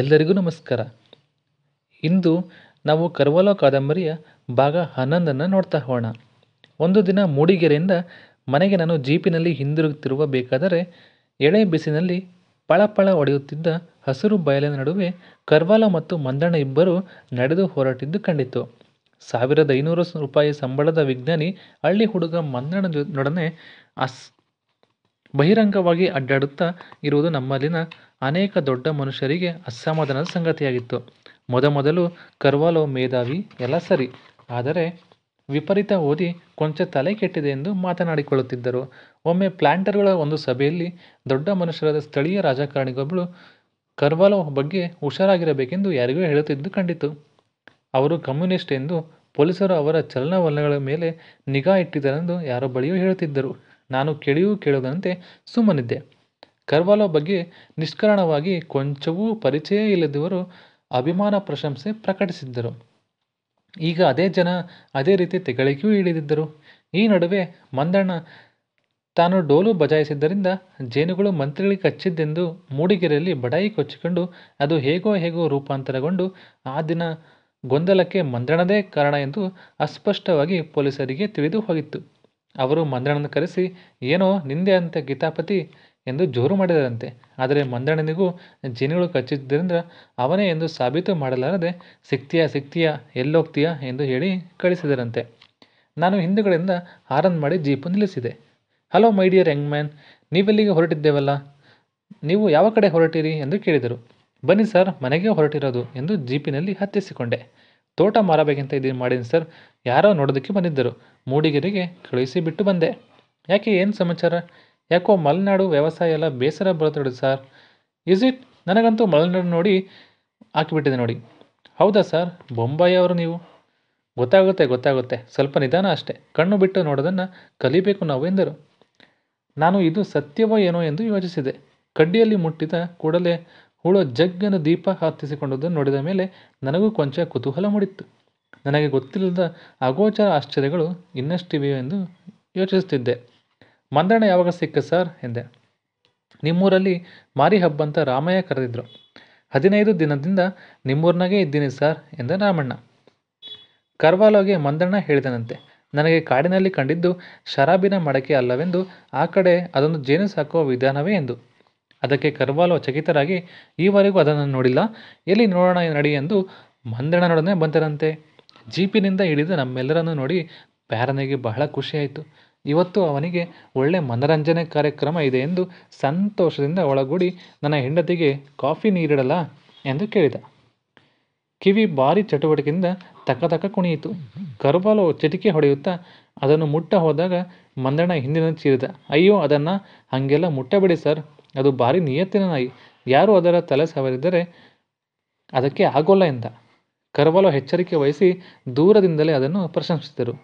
ಎಲ್ಲರಿಗೂ ನಮಸ್ಕಾರ ಇಂದು ನಾವು ಕರ್ವಾಲೋ ಕಾದಂಬರಿಯ ಭಾಗ ಹನ್ನೊಂದನ್ನು ನೋಡ್ತಾ ಹೋಣ ಒಂದು ದಿನ ಮೂಡಿಗೆರೆಯಿಂದ ಮನೆಗೆ ನಾನು ಜೀಪಿನಲ್ಲಿ ಹಿಂದಿರುಗುತ್ತಿರುವ ಬೇಕಾದರೆ ಎಳೆ ಬಿಸಿನಲ್ಲಿ ಪಳಪಳ ಒಡೆಯುತ್ತಿದ್ದ ಹಸಿರು ಬಯಲಿನ ನಡುವೆ ಕರ್ವಾಲ ಮತ್ತು ಮಂದಣ್ಣ ಇಬ್ಬರು ನಡೆದು ಹೋರಾಟಿದ್ದು ಕಂಡಿತು ಸಾವಿರದ ಐನೂರು ರೂಪಾಯಿ ಸಂಬಳದ ವಿಜ್ಞಾನಿ ಹಳ್ಳಿ ಹುಡುಗ ಮಂದಣ್ಣನೊಡನೆ ಅಸ್ ಬಹಿರಂಗವಾಗಿ ಅಡ್ಡಾಡುತ್ತಾ ಇರುವುದು ನಮ್ಮಲ್ಲಿನ ಅನೇಕ ದೊಡ್ಡ ಮನುಷ್ಯರಿಗೆ ಅಸಮಾಧಾನದ ಸಂಗತಿಯಾಗಿತ್ತು ಮೊದಮೊದಲು ಕರ್ವಾಲೋ ಮೇಧಾವಿ ಎಲ್ಲ ಸರಿ ಆದರೆ ವಿಪರೀತ ಓದಿ ಕೊಂಚ ತಲೆ ಕೆಟ್ಟಿದೆ ಎಂದು ಮಾತನಾಡಿಕೊಳ್ಳುತ್ತಿದ್ದರು ಒಮ್ಮೆ ಪ್ಲಾಂಟರ್ಗಳ ಒಂದು ಸಭೆಯಲ್ಲಿ ದೊಡ್ಡ ಮನುಷ್ಯರಾದ ಸ್ಥಳೀಯ ರಾಜಕಾರಣಿಗೊಬ್ಬಳು ಕರ್ವಾಲೋ ಬಗ್ಗೆ ಹುಷಾರಾಗಿರಬೇಕೆಂದು ಯಾರಿಗೂ ಹೇಳುತ್ತಿದ್ದು ಕಂಡಿತು ಅವರು ಕಮ್ಯುನಿಸ್ಟ್ ಎಂದು ಪೊಲೀಸರು ಅವರ ಚಲನವಲನಗಳ ಮೇಲೆ ನಿಗಾ ಇಟ್ಟಿದ್ದರೆಂದು ಯಾರೊಬ್ಬಳಿಯೂ ಬಳಿಯೂ ಹೇಳುತ್ತಿದ್ದರು ನಾನು ಕೇಳಿಯೂ ಕೇಳದಂತೆ ಸುಮ್ಮನಿದ್ದೆ ಕರ್ವಾಲೋ ಬಗ್ಗೆ ನಿಷ್ಕರಣವಾಗಿ ಕೊಂಚವೂ ಪರಿಚಯ ಇಲ್ಲದವರು ಅಭಿಮಾನ ಪ್ರಶಂಸೆ ಪ್ರಕಟಿಸಿದ್ದರು ಈಗ ಅದೇ ಜನ ಅದೇ ರೀತಿ ತೆಗಳಿಕೆಯೂ ಇಳಿದಿದ್ದರು ಈ ನಡುವೆ ಮಂದಣ್ಣ ತಾನು ಡೋಲು ಬಜಾಯಿಸಿದ್ದರಿಂದ ಜೇನುಗಳು ಮಂತ್ರಿಗಳಿಗೆ ಕಚ್ಚಿದ್ದೆಂದು ಮೂಡಿಗೆರೆಯಲ್ಲಿ ಬಡಾಯಿ ಕೊಚ್ಚಿಕೊಂಡು ಅದು ಹೇಗೋ ಹೇಗೋ ರೂಪಾಂತರಗೊಂಡು ಆ ದಿನ ಗೊಂದಲಕ್ಕೆ ಮಂದಣದೇ ಕಾರಣ ಎಂದು ಅಸ್ಪಷ್ಟವಾಗಿ ಪೊಲೀಸರಿಗೆ ತಿಳಿದು ಹೋಗಿತ್ತು ಅವರು ಮಂದಣ್ಣನ ಕರೆಸಿ ಏನೋ ನಿಂದೆ ಅಂತ ಗೀತಾಪತಿ ಎಂದು ಜೋರು ಮಾಡಿದರಂತೆ ಆದರೆ ಮಂದಣ್ಣನಿಗೂ ಜಿನಿಗಳು ಕಚ್ಚಿದ್ದರಿಂದ ಅವನೇ ಎಂದು ಸಾಬೀತು ಮಾಡಲಾರದೆ ಸಿಕ್ತಿಯಾ ಸಿಕ್ತೀಯಾ ಎಲ್ಲೋಗ್ತೀಯಾ ಎಂದು ಹೇಳಿ ಕಳಿಸಿದರಂತೆ ನಾನು ಹಿಂದುಗಳಿಂದ ಹಾರನ್ ಮಾಡಿ ಜೀಪು ನಿಲ್ಲಿಸಿದೆ hello my dear young man ನೀವೆಲ್ಲಿಗೆ ಹೊರಟಿದ್ದೇವಲ್ಲ ನೀವು ಯಾವ ಕಡೆ ಹೊರಟಿರಿ ಎಂದು ಕೇಳಿದರು ಬನ್ನಿ ಸರ್ ಮನೆಗೆ ಹೊರಟಿರೋದು ಎಂದು ಜೀಪಿನಲ್ಲಿ ಹತ್ತಿಸಿಕೊಂಡೆ ತೋಟ ಮಾರಬೇಕಂತ ಇದೀನಿ ಮಾಡೀನಿ ಸರ್ ಯಾರೋ ನೋಡೋದಕ್ಕೆ ಬಂದಿದ್ದರು ಮೂಡಿಗೆರೆಗೆ ಕಳುಹಿಸಿ ಬಿಟ್ಟು ಬಂದೆ ಯಾಕೆ ಏನು ಸಮಾಚಾರ ಯಾಕೋ ಮಲೆನಾಡು ವ್ಯವಸಾಯ ಎಲ್ಲ ಬೇಸರ ಬರುತ್ತಿಡೋದು ಸರ್ ಇಸ್ ಇಟ್ ನನಗಂತೂ ಮಲೆನಾಡು ನೋಡಿ ಹಾಕಿಬಿಟ್ಟಿದೆ ನೋಡಿ ಹೌದಾ ಸರ್ ಬೊಂಬಾಯಿ ಅವರು ನೀವು ಗೊತ್ತಾಗುತ್ತೆ ಗೊತ್ತಾಗುತ್ತೆ ಸ್ವಲ್ಪ ನಿಧಾನ ಅಷ್ಟೇ ಕಣ್ಣು ಬಿಟ್ಟು ನೋಡೋದನ್ನು ಕಲಿಬೇಕು ನಾವು ಎಂದರು ನಾನು ಇದು ಸತ್ಯವೋ ಏನೋ ಎಂದು ಯೋಚಿಸಿದೆ ಕಡ್ಡಿಯಲ್ಲಿ ಮುಟ್ಟಿದ ಕೂಡಲೇ ಹುಳ ಜಗ್ಗನ ದೀಪ ಹತ್ತಿಸಿಕೊಂಡುದನ್ನು ನೋಡಿದ ಮೇಲೆ ನನಗೂ ಕೊಂಚ ಕುತೂಹಲ ಮೂಡಿತ್ತು ನನಗೆ ಗೊತ್ತಿಲ್ಲದ ಅಗೋಚರ ಆಶ್ಚರ್ಯಗಳು ಇನ್ನಷ್ಟಿವೆಯೋ ಎಂದು ಯೋಚಿಸುತ್ತಿದ್ದೆ ಮಂದಣ್ಣ ಯಾವಾಗ ಸಿಕ್ಕ ಸರ್ ಎಂದೆ ನಿಮ್ಮೂರಲ್ಲಿ ಮಾರಿ ಹಬ್ಬ ಅಂತ ರಾಮಯ್ಯ ಕರೆದಿದ್ರು ಹದಿನೈದು ದಿನದಿಂದ ನಿಮ್ಮೂರಿನಾಗೆ ಇದ್ದೀನಿ ಸರ್ ಎಂದ ರಾಮಣ್ಣ ಕರ್ವಾಲೋಗೆ ಮಂದಣ್ಣ ಹೇಳಿದನಂತೆ ನನಗೆ ಕಾಡಿನಲ್ಲಿ ಕಂಡಿದ್ದು ಶರಾಬಿನ ಮಡಕೆ ಅಲ್ಲವೆಂದು ಆ ಕಡೆ ಅದೊಂದು ಜೇನು ಸಾಕುವ ವಿಧಾನವೇ ಎಂದು ಅದಕ್ಕೆ ಕರ್ವಾಲೋ ಚಕಿತರಾಗಿ ಈವರೆಗೂ ಅದನ್ನು ನೋಡಿಲ್ಲ ಎಲ್ಲಿ ನೋಡೋಣ ನಡಿ ಎಂದು ಮಂದಣ್ಣನೊಡನೆ ಬಂದರಂತೆ ಜೀಪಿನಿಂದ ಹಿಡಿದು ನಮ್ಮೆಲ್ಲರನ್ನು ನೋಡಿ ಪ್ಯಾರನಿಗೆ ಬಹಳ ಖುಷಿಯಾಯಿತು ಇವತ್ತು ಅವನಿಗೆ ಒಳ್ಳೆ ಮನರಂಜನೆ ಕಾರ್ಯಕ್ರಮ ಇದೆ ಎಂದು ಸಂತೋಷದಿಂದ ಒಳಗೂಡಿ ನನ್ನ ಹೆಂಡತಿಗೆ ಕಾಫಿ ನೀರಿಡಲ್ಲ ಎಂದು ಕೇಳಿದ ಕಿವಿ ಭಾರಿ ಚಟುವಟಿಕೆಯಿಂದ ತಕ್ಕ ತಕ್ಕ ಕುಣಿಯಿತು ಕರ್ಬಾಲು ಚಟಿಕೆ ಹೊಡೆಯುತ್ತಾ ಅದನ್ನು ಮುಟ್ಟ ಹೋದಾಗ ಮಂದಣ್ಣ ಹಿಂದಿನ ಚೀರಿದ ಅಯ್ಯೋ ಅದನ್ನು ಹಾಗೆಲ್ಲ ಮುಟ್ಟಬಿಡಿ ಸರ್ ಅದು ಭಾರಿ ನಿಯತ್ತಿನ ನಾಯಿ ಯಾರು ಅದರ ತಲೆ ಸವರಿದರೆ ಅದಕ್ಕೆ ಆಗೋಲ್ಲ ಎಂದ ಕರವಲು ಎಚ್ಚರಿಕೆ ವಹಿಸಿ ದೂರದಿಂದಲೇ ಅದನ್ನು ಪ್ರಶಂಸಿಸಿದರು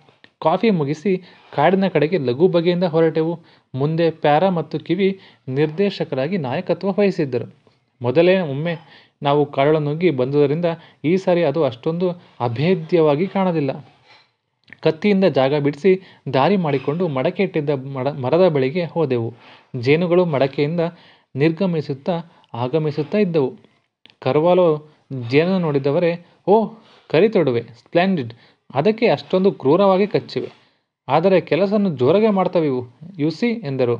ಕಾಫಿ ಮುಗಿಸಿ ಕಾಡಿನ ಕಡೆಗೆ ಲಘು ಬಗೆಯಿಂದ ಹೊರಟೆವು ಮುಂದೆ ಪ್ಯಾರಾ ಮತ್ತು ಕಿವಿ ನಿರ್ದೇಶಕರಾಗಿ ನಾಯಕತ್ವ ವಹಿಸಿದ್ದರು ಮೊದಲೇ ಒಮ್ಮೆ ನಾವು ಕಾಡೊಳ ನುಗ್ಗಿ ಬಂದುದರಿಂದ ಈ ಸಾರಿ ಅದು ಅಷ್ಟೊಂದು ಅಭೇದ್ಯವಾಗಿ ಕಾಣಲಿಲ್ಲ ಕತ್ತಿಯಿಂದ ಜಾಗ ಬಿಡಿಸಿ ದಾರಿ ಮಾಡಿಕೊಂಡು ಮಡಕೆ ಇಟ್ಟಿದ್ದ ಮಡ ಮರದ ಬಳಿಗೆ ಹೋದೆವು ಜೇನುಗಳು ಮಡಕೆಯಿಂದ ನಿರ್ಗಮಿಸುತ್ತಾ ಆಗಮಿಸುತ್ತಾ ಇದ್ದವು ಕರ್ವಾಲೋ ಜೇನ ನೋಡಿದವರೇ ಓ ತೊಡುವೆ ಸ್ಪ್ಲ್ಯಾಂಡಿಡ್ ಅದಕ್ಕೆ ಅಷ್ಟೊಂದು ಕ್ರೂರವಾಗಿ ಕಚ್ಚಿವೆ ಆದರೆ ಕೆಲಸವನ್ನು ಜೋರಾಗೆ ಮಾಡ್ತವಿವು ಯು ಸಿ ಎಂದರು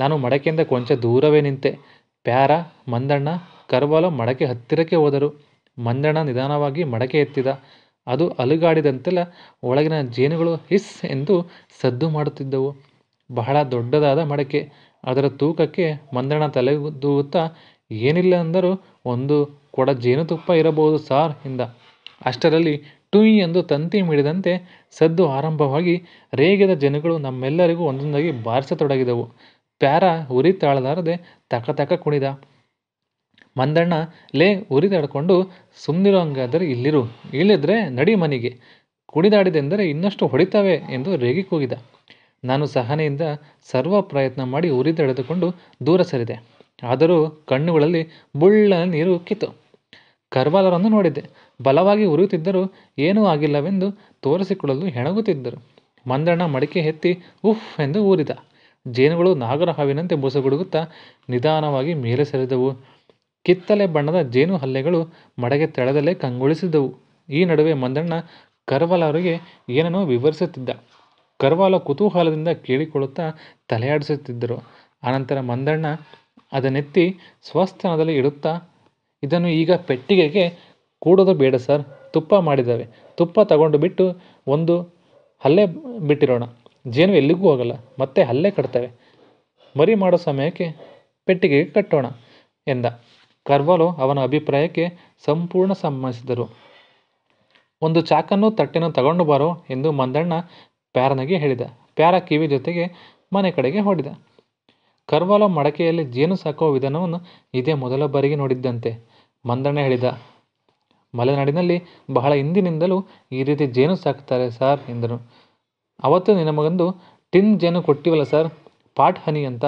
ನಾನು ಮಡಕೆಯಿಂದ ಕೊಂಚ ದೂರವೇ ನಿಂತೆ ಪ್ಯಾರ ಮಂದಣ್ಣ ಕರ್ವಾಲೋ ಮಡಕೆ ಹತ್ತಿರಕ್ಕೆ ಹೋದರು ಮಂದಣ್ಣ ನಿಧಾನವಾಗಿ ಮಡಕೆ ಎತ್ತಿದ ಅದು ಅಲುಗಾಡಿದಂತೆಲ್ಲ ಒಳಗಿನ ಜೇನುಗಳು ಹಿಸ್ ಎಂದು ಸದ್ದು ಮಾಡುತ್ತಿದ್ದವು ಬಹಳ ದೊಡ್ಡದಾದ ಮಡಕೆ ಅದರ ತೂಕಕ್ಕೆ ಮಂದಣ ತಲೆದೂಗುತ್ತಾ ಏನಿಲ್ಲ ಅಂದರೂ ಒಂದು ಕೊಡ ಜೇನುತುಪ್ಪ ಇರಬಹುದು ಸಾರ್ ಎಂದ ಅಷ್ಟರಲ್ಲಿ ಟುಯ್ ಎಂದು ತಂತಿ ಮಿಡಿದಂತೆ ಸದ್ದು ಆರಂಭವಾಗಿ ರೇಗಿದ ಜನಗಳು ನಮ್ಮೆಲ್ಲರಿಗೂ ಒಂದೊಂದಾಗಿ ಬಾರಿಸತೊಡಗಿದವು ಪ್ಯಾರ ಉರಿ ತಾಳಲಾರದೆ ತಕ ತಕ ಕುಣಿದ ಮಂದಣ್ಣ ಲೇ ಉರಿದಾಡಿಕೊಂಡು ಸುಮ್ಮನಿರೋ ಇಲ್ಲಿರು ಇಳಿದ್ರೆ ನಡಿ ಮನೆಗೆ ಕುಡಿದಾಡಿದೆಂದರೆ ಇನ್ನಷ್ಟು ಹೊಡಿತಾವೆ ಎಂದು ರೇಗಿ ಕೂಗಿದ ನಾನು ಸಹನೆಯಿಂದ ಸರ್ವ ಪ್ರಯತ್ನ ಮಾಡಿ ಉರಿದೆಳೆದುಕೊಂಡು ದೂರ ಸರಿದೆ ಆದರೂ ಕಣ್ಣುಗಳಲ್ಲಿ ಬುಳ್ಳ ನೀರು ಉಕ್ಕಿತು ಕರ್ವಾಲರನ್ನು ನೋಡಿದೆ ಬಲವಾಗಿ ಉರಿಯುತ್ತಿದ್ದರೂ ಏನೂ ಆಗಿಲ್ಲವೆಂದು ತೋರಿಸಿಕೊಳ್ಳಲು ಹೆಣಗುತ್ತಿದ್ದರು ಮಂದಣ್ಣ ಮಡಿಕೆ ಎತ್ತಿ ಉಫ್ ಎಂದು ಊರಿದ ಜೇನುಗಳು ನಾಗರ ಹಾವಿನಂತೆ ಬುಸುಗುಡುಗುತ್ತಾ ನಿಧಾನವಾಗಿ ಮೇಲೆ ಸರಿದವು ಕಿತ್ತಲೆ ಬಣ್ಣದ ಜೇನು ಹಲ್ಲೆಗಳು ಮಡಗೆ ತೆಳದಲ್ಲೇ ಕಂಗೊಳಿಸಿದ್ದವು ಈ ನಡುವೆ ಮಂದಣ್ಣ ಕರ್ವಾಲ ಅವರಿಗೆ ಏನನ್ನೋ ವಿವರಿಸುತ್ತಿದ್ದ ಕರ್ವಾಲ ಕುತೂಹಲದಿಂದ ಕೇಳಿಕೊಳ್ಳುತ್ತಾ ತಲೆಯಾಡಿಸುತ್ತಿದ್ದರು ಆನಂತರ ಮಂದಣ್ಣ ಅದನ್ನೆತ್ತಿ ಸ್ವಸ್ಥಾನದಲ್ಲಿ ಇಡುತ್ತಾ ಇದನ್ನು ಈಗ ಪೆಟ್ಟಿಗೆಗೆ ಕೂಡೋದು ಬೇಡ ಸರ್ ತುಪ್ಪ ಮಾಡಿದ್ದಾವೆ ತುಪ್ಪ ತಗೊಂಡು ಬಿಟ್ಟು ಒಂದು ಹಲ್ಲೆ ಬಿಟ್ಟಿರೋಣ ಜೇನು ಎಲ್ಲಿಗೂ ಹೋಗಲ್ಲ ಮತ್ತೆ ಹಲ್ಲೆ ಕಟ್ತವೆ ಮರಿ ಮಾಡೋ ಸಮಯಕ್ಕೆ ಪೆಟ್ಟಿಗೆಗೆ ಕಟ್ಟೋಣ ಎಂದ ಕರ್ವಲೋ ಅವನ ಅಭಿಪ್ರಾಯಕ್ಕೆ ಸಂಪೂರ್ಣ ಸಮ್ಮತಿಸಿದರು ಒಂದು ಚಾಕನ್ನು ತಟ್ಟೆನೂ ತಗೊಂಡು ಬಾರೋ ಎಂದು ಮಂದಣ್ಣ ಪ್ಯಾರನಿಗೆ ಹೇಳಿದ ಪ್ಯಾರ ಕಿವಿ ಜೊತೆಗೆ ಮನೆ ಕಡೆಗೆ ಹೊಡೆದ ಕರ್ವಾಲೋ ಮಡಕೆಯಲ್ಲಿ ಜೇನು ಸಾಕುವ ವಿಧಾನವನ್ನು ಇದೇ ಮೊದಲ ಬಾರಿಗೆ ನೋಡಿದ್ದಂತೆ ಮಂದಣ್ಣ ಹೇಳಿದ ಮಲೆನಾಡಿನಲ್ಲಿ ಬಹಳ ಹಿಂದಿನಿಂದಲೂ ಈ ರೀತಿ ಜೇನು ಸಾಕ್ತಾರೆ ಸರ್ ಎಂದರು ಅವತ್ತು ನಿನಮಗೊಂದು ಟಿನ್ ಜೇನು ಕೊಟ್ಟಿವಲ್ಲ ಸರ್ ಪಾಟ್ ಹನಿ ಅಂತ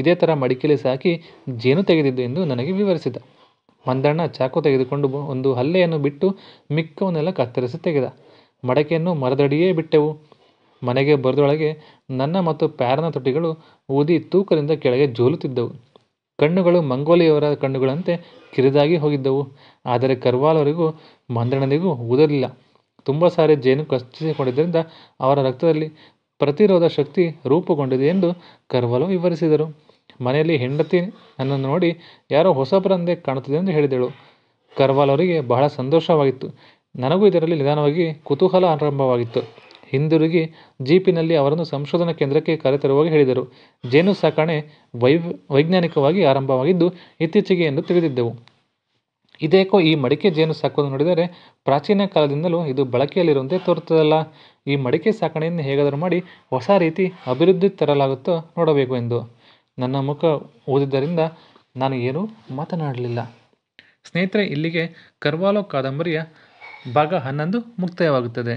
ಇದೇ ಥರ ಮಡಿಕೆಯಲ್ಲಿ ಸಾಕಿ ಜೇನು ತೆಗೆದಿದ್ದು ಎಂದು ನನಗೆ ವಿವರಿಸಿದ ಮಂದಣ್ಣ ಚಾಕು ತೆಗೆದುಕೊಂಡು ಒಂದು ಹಲ್ಲೆಯನ್ನು ಬಿಟ್ಟು ಮಿಕ್ಕವನ್ನೆಲ್ಲ ಕತ್ತರಿಸಿ ತೆಗೆದ ಮಡಕೆಯನ್ನು ಮರದಡಿಯೇ ಬಿಟ್ಟೆವು ಮನೆಗೆ ಬರೆದೊಳಗೆ ನನ್ನ ಮತ್ತು ಪ್ಯಾರನ ತೊಟ್ಟಿಗಳು ಊದಿ ತೂಕದಿಂದ ಕೆಳಗೆ ಜೋಲುತ್ತಿದ್ದವು ಕಣ್ಣುಗಳು ಮಂಗೋಲಿಯವರ ಕಣ್ಣುಗಳಂತೆ ಕಿರಿದಾಗಿ ಹೋಗಿದ್ದವು ಆದರೆ ಕರ್ವಾಲವರಿಗೂ ಮಂದಣ್ಣನಿಗೂ ಊದಲಿಲ್ಲ ತುಂಬ ಸಾರಿ ಜೇನು ಕಚ್ಚಿಸಿಕೊಂಡಿದ್ದರಿಂದ ಅವರ ರಕ್ತದಲ್ಲಿ ಪ್ರತಿರೋಧ ಶಕ್ತಿ ರೂಪುಗೊಂಡಿದೆ ಎಂದು ಕರ್ವಾಲು ವಿವರಿಸಿದರು ಮನೆಯಲ್ಲಿ ಹೆಂಡತಿ ನನ್ನನ್ನು ನೋಡಿ ಯಾರೋ ಹೊಸಬರಂದೇ ಕಾಣುತ್ತಿದೆ ಎಂದು ಹೇಳಿದಳು ಕರ್ವಾಲ್ ಅವರಿಗೆ ಬಹಳ ಸಂತೋಷವಾಗಿತ್ತು ನನಗೂ ಇದರಲ್ಲಿ ನಿಧಾನವಾಗಿ ಕುತೂಹಲ ಆರಂಭವಾಗಿತ್ತು ಹಿಂದಿರುಗಿ ಜೀಪಿನಲ್ಲಿ ಅವರನ್ನು ಸಂಶೋಧನಾ ಕೇಂದ್ರಕ್ಕೆ ಕರೆತರುವಾಗ ಹೇಳಿದರು ಜೇನು ಸಾಕಣೆ ವೈವ್ ವೈಜ್ಞಾನಿಕವಾಗಿ ಆರಂಭವಾಗಿದ್ದು ಇತ್ತೀಚೆಗೆ ಎಂದು ತಿಳಿದಿದ್ದೆವು ಇದೇಕೋ ಈ ಮಡಿಕೆ ಜೇನು ಸಾಕೋದು ನೋಡಿದರೆ ಪ್ರಾಚೀನ ಕಾಲದಿಂದಲೂ ಇದು ಬಳಕೆಯಲ್ಲಿರುವಂತೆ ತೋರುತ್ತದಲ್ಲ ಈ ಮಡಿಕೆ ಸಾಕಣೆಯನ್ನು ಹೇಗಾದರೂ ಮಾಡಿ ಹೊಸ ರೀತಿ ಅಭಿವೃದ್ಧಿ ತರಲಾಗುತ್ತೋ ನೋಡಬೇಕು ಎಂದು ನನ್ನ ಮುಖ ಓದಿದ್ದರಿಂದ ನಾನು ಏನೂ ಮಾತನಾಡಲಿಲ್ಲ ಸ್ನೇಹಿತರೆ ಇಲ್ಲಿಗೆ ಕರ್ವಾಲೋ ಕಾದಂಬರಿಯ ಭಾಗ ಹನ್ನೊಂದು ಮುಕ್ತಾಯವಾಗುತ್ತದೆ